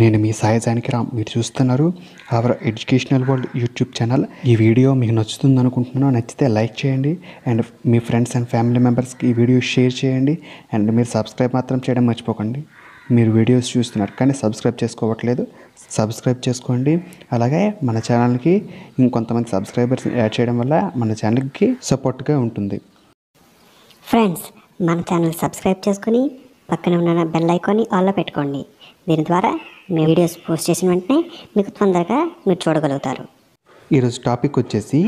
నేను మీ సాయి రామ్ మీరు చూస్తున్నారు our educational world YouTube channel ఈ వీడియో మీకు నచ్చుతుంది అనుకుంటున్నాను నచ్చితే లైక్ చేయండి అండ్ మీ ఫ్రెండ్స్ అండ్ ఫ్యామిలీ మెంబర్స్కి ఈ వీడియో షేర్ చేయండి అండ్ మీరు సబ్స్క్రైబ్ మాత్రం చేయడం మర్చిపోకండి మీరు వీడియోస్ చూస్తున్నారు కానీ సబ్స్క్రైబ్ చేసుకోవట్లేదు సబ్స్క్రైబ్ చేసుకోండి అలాగే మన ఛానల్కి ఇంకొంతమంది సబ్స్క్రైబర్స్ యాడ్ చేయడం వల్ల మన ఛానల్కి సపోర్ట్గా ఉంటుంది ఫ్రెండ్స్ మన ఛానల్ సబ్స్క్రైబ్ చేసుకుని పక్కన ఉన్న బెల్ ఐకాన్ని ఆల్లో పెట్టుకోండి దీని ద్వారా మీ వీడియోస్ పోస్ట్ చేసిన వెంటనే మీకు తొందరగా మీరు చూడగలుగుతారు ఈరోజు టాపిక్ వచ్చేసి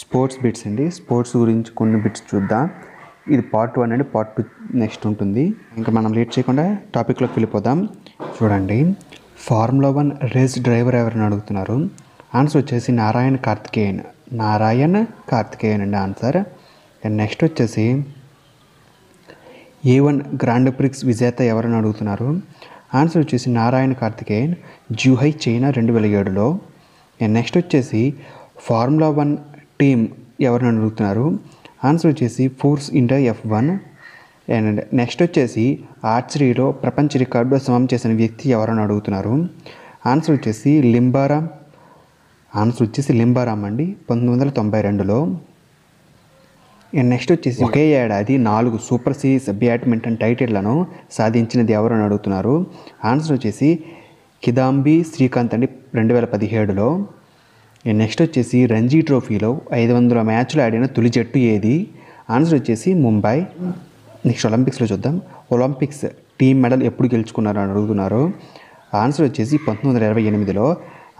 స్పోర్ట్స్ బిట్స్ అండి స్పోర్ట్స్ గురించి కొన్ని బిట్స్ చూద్దాం ఇది పార్ట్ వన్ అండి పార్ట్ టూ నెక్స్ట్ ఉంటుంది ఇంకా మనం లేట్ చేయకుండా టాపిక్లోకి వెళ్ళిపోదాం చూడండి ఫార్ములా వన్ రేస్ డ్రైవర్ ఎవరని అడుగుతున్నారు ఆన్సర్ వచ్చేసి నారాయణ్ కార్తికేయన్ నారాయణ్ కార్తికేయన్ అండి ఆన్సర్ నెక్స్ట్ వచ్చేసి ఏ వన్ గ్రాండ్ ప్రిక్స్ విజేత ఎవరని అడుగుతున్నారు ఆన్సర్ వచ్చేసి నారాయణ కార్తికేయన్ జూహై చైనా రెండు వేల ఏడులో నెక్స్ట్ వచ్చేసి ఫార్ములా వన్ టీమ్ ఎవరిని అడుగుతున్నారు ఆన్సర్ వచ్చేసి Force India F one and next వచ్చేసి ఆర్చరీలో ప్రపంచ రికార్డులో సమం చేసిన వ్యక్తి ఎవరని అడుగుతున్నారు ఆన్సర్ వచ్చేసి లింబారామ్ ఆన్సర్ వచ్చేసి లింబారామ్ అండి పంతొమ్మిది వందల తొంభై రెండులో నెక్స్ట్ వచ్చేసి ఒకే ఏడాది నాలుగు సూపర్ సిరీస్ బ్యాడ్మింటన్ టైటిళ్లను సాధించినది ఎవరు అని అడుగుతున్నారు ఆన్సర్ వచ్చేసి కిదాంబి శ్రీకాంత్ అండి రెండు వేల పదిహేడులో నెక్స్ట్ వచ్చేసి రంజీ ట్రోఫీలో ఐదు వందల మ్యాచ్లు ఆడిన తొలి జట్టు ఏది ఆన్సర్ వచ్చేసి ముంబై నెక్స్ట్ ఒలింపిక్స్లో చూద్దాం ఒలింపిక్స్ టీం మెడల్ ఎప్పుడు గెలుచుకున్నారు అని అడుగుతున్నారు ఆన్సర్ వచ్చేసి పంతొమ్మిది వందల ఇరవై ఎనిమిదిలో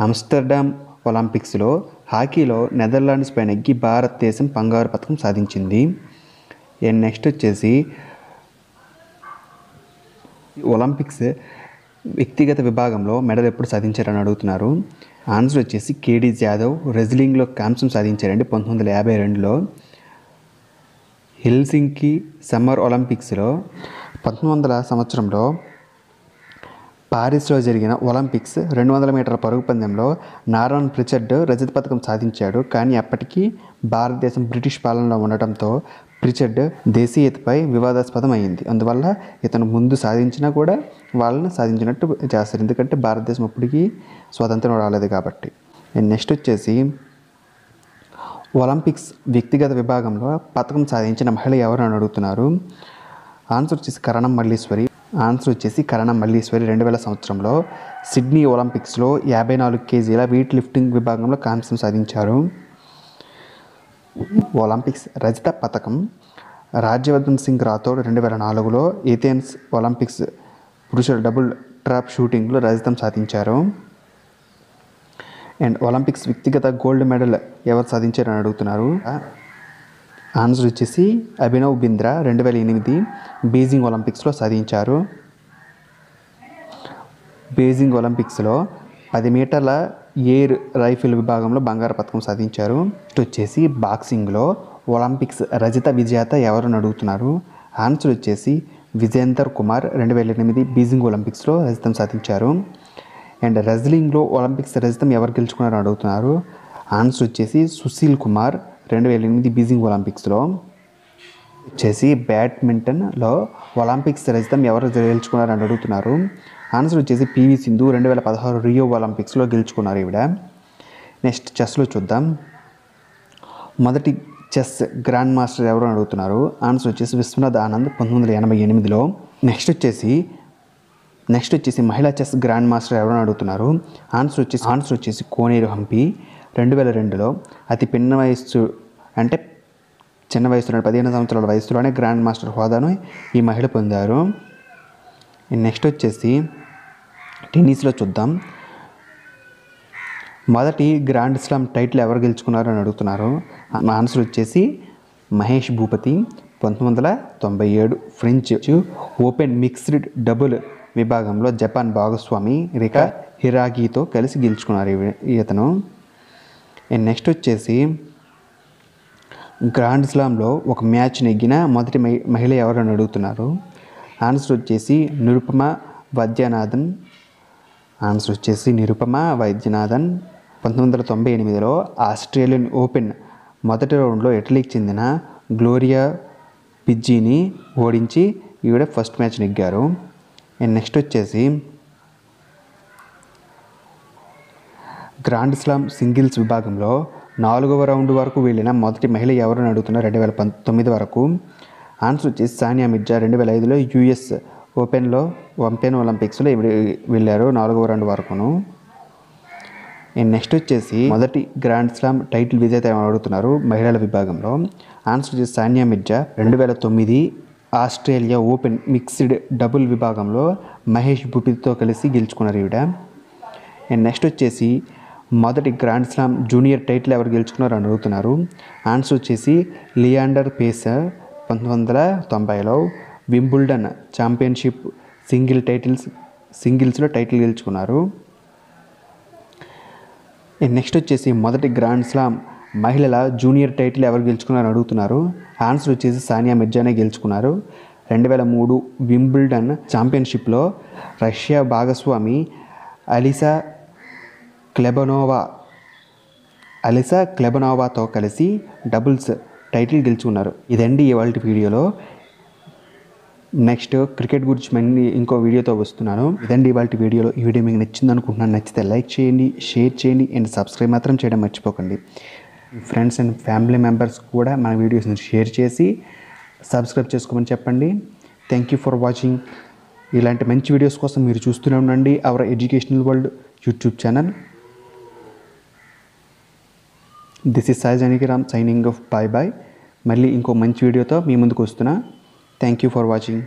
ఆమ్స్టర్డామ్ ఒలింపిక్స్లో హాకీలో నెదర్లాండ్స్ పైన ఎగ్గి భారతదేశం బంగారు పథకం సాధించింది అండ్ నెక్స్ట్ వచ్చేసి ఒలింపిక్స్ వ్యక్తిగత విభాగంలో మెడల్ ఎప్పుడు సాధించారని అడుగుతున్నారు ఆన్సర్ వచ్చేసి కేడీ జాదవ్ రెజ్లింగ్లో కాంసం సాధించారండి పంతొమ్మిది వందల యాభై రెండులో హెల్సింకి సమ్మర్ ఒలింపిక్స్లో పంతొమ్మిది వందల సంవత్సరంలో పారిస్లో జరిగిన ఒలింపిక్స్ రెండు వందల మీటర్ల పరుగు పందెంలో నారాయణ్ ప్రిచర్డ్ రజత పథకం సాధించాడు కానీ అప్పటికీ భారతదేశం బ్రిటిష్ పాలనలో ఉండటంతో ప్రిచర్డ్ దేశీయతపై వివాదాస్పదం అయింది అందువల్ల ఇతను ముందు సాధించినా కూడా వాళ్ళని సాధించినట్టు చేస్తారు ఎందుకంటే భారతదేశం ఇప్పటికీ స్వతంత్రం రాలేదు కాబట్టి నెక్స్ట్ వచ్చేసి ఒలింపిక్స్ వ్యక్తిగత విభాగంలో పథకం సాధించిన మహిళ ఎవరు అని అడుగుతున్నారు ఆన్సర్ వచ్చేసి కరణం మల్లీశ్వరి ఆన్సర్ వచ్చేసి కరణ మల్లీశ్వరి రెండు వేల సంవత్సరంలో సిడ్నీ ఒలింపిక్స్లో యాభై నాలుగు కేజీల వెయిట్ లిఫ్టింగ్ విభాగంలో కాంస్యం సాధించారు ఒలింపిక్స్ రజత పథకం రాజ్యవర్ధన్ సింగ్ రాథోడ్ రెండు వేల నాలుగులో ఏథెన్స్ ఒలింపిక్స్ పురుషుల డబుల్ ట్రాప్ షూటింగ్లో రజతం సాధించారు అండ్ ఒలింపిక్స్ వ్యక్తిగత గోల్డ్ మెడల్ ఎవరు సాధించారని అడుగుతున్నారు ఆన్సర్ వచ్చేసి అభినవ్ బింద్రా రెండు వేల ఎనిమిది బీజింగ్ ఒలింపిక్స్లో సాధించారు బీజింగ్ ఒలింపిక్స్లో పది మీటర్ల ఎయిర్ రైఫిల్ విభాగంలో బంగారు పథకం సాధించారు వచ్చేసి బాక్సింగ్లో ఒలింపిక్స్ రజత విజేత ఎవరని అడుగుతున్నారు ఆన్సర్ వచ్చేసి విజేందర్ కుమార్ రెండు వేల ఎనిమిది బీజింగ్ ఒలింపిక్స్లో రజతం సాధించారు అండ్ రెజ్లింగ్లో ఒలింపిక్స్ రజతం ఎవరు గెలుచుకున్నారని అడుగుతున్నారు ఆన్సర్ వచ్చేసి సుశీల్ కుమార్ రెండు వేల ఎనిమిది బీజింగ్ ఒలింపిక్స్లో వచ్చేసి బ్యాడ్మింటన్లో ఒలింపిక్స్ రజితం ఎవరు గెలుచుకున్నారని అడుగుతున్నారు ఆన్సర్ వచ్చేసి పివి సింధు రెండు వేల పదహారు రియో ఒలింపిక్స్లో గెలుచుకున్నారు ఈవిడ నెక్స్ట్ చెస్లో చూద్దాం మొదటి చెస్ గ్రాండ్ మాస్టర్ ఎవరు అని అడుగుతున్నారు ఆన్సర్ వచ్చేసి విశ్వనాథ్ ఆనంద్ పంతొమ్మిది వందల ఎనభై ఎనిమిదిలో నెక్స్ట్ వచ్చేసి నెక్స్ట్ వచ్చేసి మహిళా చెస్ గ్రాండ్ మాస్టర్ ఎవరని అడుగుతున్నారు ఆన్సర్ వచ్చేసి ఆన్సర్ వచ్చేసి కోనేరు హంపి రెండు వేల రెండులో అతి పిన్న వయస్సు అంటే చిన్న వయసులో పదిహేను సంవత్సరాల వయసులోనే గ్రాండ్ మాస్టర్ హోదాను ఈ మహిళ పొందారు నెక్స్ట్ వచ్చేసి టెన్నిస్లో చూద్దాం మొదటి గ్రాండ్ స్లామ్ టైటిల్ ఎవరు గెలుచుకున్నారు అని అడుగుతున్నారు ఆన్సర్ వచ్చేసి మహేష్ భూపతి పంతొమ్మిది వందల తొంభై ఏడు ఫ్రెంచ్ ఓపెన్ మిక్స్డ్ డబుల్ విభాగంలో జపాన్ భాగస్వామి రికా హిరాగితో కలిసి గెలుచుకున్నారు ఇతను అండ్ నెక్స్ట్ వచ్చేసి గ్రాండ్ స్లామ్లో ఒక మ్యాచ్ నెగ్గిన మొదటి మహిళ ఎవరని అడుగుతున్నారు ఆన్సర్ వచ్చేసి నిరుపమ వైద్యనాథన్ ఆన్సర్ వచ్చేసి నిరుపమ వైద్యనాథన్ పంతొమ్మిది వందల తొంభై ఎనిమిదిలో ఆస్ట్రేలియన్ ఓపెన్ మొదటి రౌండ్లో ఇటలీకి చెందిన గ్లోరియా పిజ్జీని ఓడించి ఈవిడ ఫస్ట్ మ్యాచ్ నెగ్గారు అండ్ నెక్స్ట్ వచ్చేసి గ్రాండ్ స్లామ్ సింగిల్స్ విభాగంలో నాలుగవ రౌండ్ వరకు వెళ్ళిన మొదటి మహిళ ఎవరని అడుగుతున్న రెండు వేల పంతొమ్మిది వరకు ఆన్సర్ వచ్చేసి సానియా మిర్జా రెండు వేల ఐదులో యూఎస్ ఓపెన్లో ఓపెన్ ఒలింపిక్స్లో వెళ్ళారు నాలుగవ రౌండ్ వరకును అండ్ నెక్స్ట్ వచ్చేసి మొదటి గ్రాండ్ స్లామ్ టైటిల్ విజేత అడుగుతున్నారు మహిళల విభాగంలో ఆన్సర్ వచ్చేసి సానియా మిర్జా రెండు వేల తొమ్మిది ఆస్ట్రేలియా ఓపెన్ మిక్స్డ్ డబుల్ విభాగంలో మహేష్ భూపితితో కలిసి గెలుచుకున్నారు ఈవిడ అండ్ నెక్స్ట్ వచ్చేసి మొదటి గ్రాండ్ స్లామ్ జూనియర్ టైటిల్ ఎవరు గెలుచుకున్నారు అని అడుగుతున్నారు ఆన్సర్ వచ్చేసి లియాండర్ పేసర్ పంతొమ్మిది వందల తొంభైలో వింబుల్డన్ ఛాంపియన్షిప్ సింగిల్ టైటిల్స్ సింగిల్స్లో టైటిల్ గెలుచుకున్నారు నెక్స్ట్ వచ్చేసి మొదటి గ్రాండ్ స్లామ్ మహిళల జూనియర్ టైటిల్ ఎవరు గెలుచుకున్నారని అడుగుతున్నారు ఆన్సర్ వచ్చేసి సానియా మిర్జానే గెలుచుకున్నారు రెండు వేల మూడు వింబుల్డన్ ఛాంపియన్షిప్లో రష్యా భాగస్వామి అలీసా క్లెబనోవా అలిసా క్లెబనోవాతో కలిసి డబుల్స్ టైటిల్ గెలుచుకున్నారు ఇదండి ఇవాళ వీడియోలో నెక్స్ట్ క్రికెట్ గురించి మళ్ళీ ఇంకో వీడియోతో వస్తున్నాను ఇదండి ఇవాళ వీడియోలో ఈ వీడియో మీకు నచ్చింది అనుకుంటున్నాను నచ్చితే లైక్ చేయండి షేర్ చేయండి అండ్ సబ్స్క్రైబ్ మాత్రం చేయడం మర్చిపోకండి ఫ్రెండ్స్ అండ్ ఫ్యామిలీ మెంబర్స్ కూడా మన వీడియోస్ని షేర్ చేసి సబ్స్క్రైబ్ చేసుకోమని చెప్పండి థ్యాంక్ యూ ఫర్ వాచింగ్ ఇలాంటి మంచి వీడియోస్ కోసం మీరు చూస్తూనే ఉండండి our educational world YouTube channel this is Sai Ram signing off bye bye మళ్ళీ ఇంకో మంచి వీడియోతో మీ ముందుకు వస్తున్నా థ్యాంక్ యూ ఫర్ వాచింగ్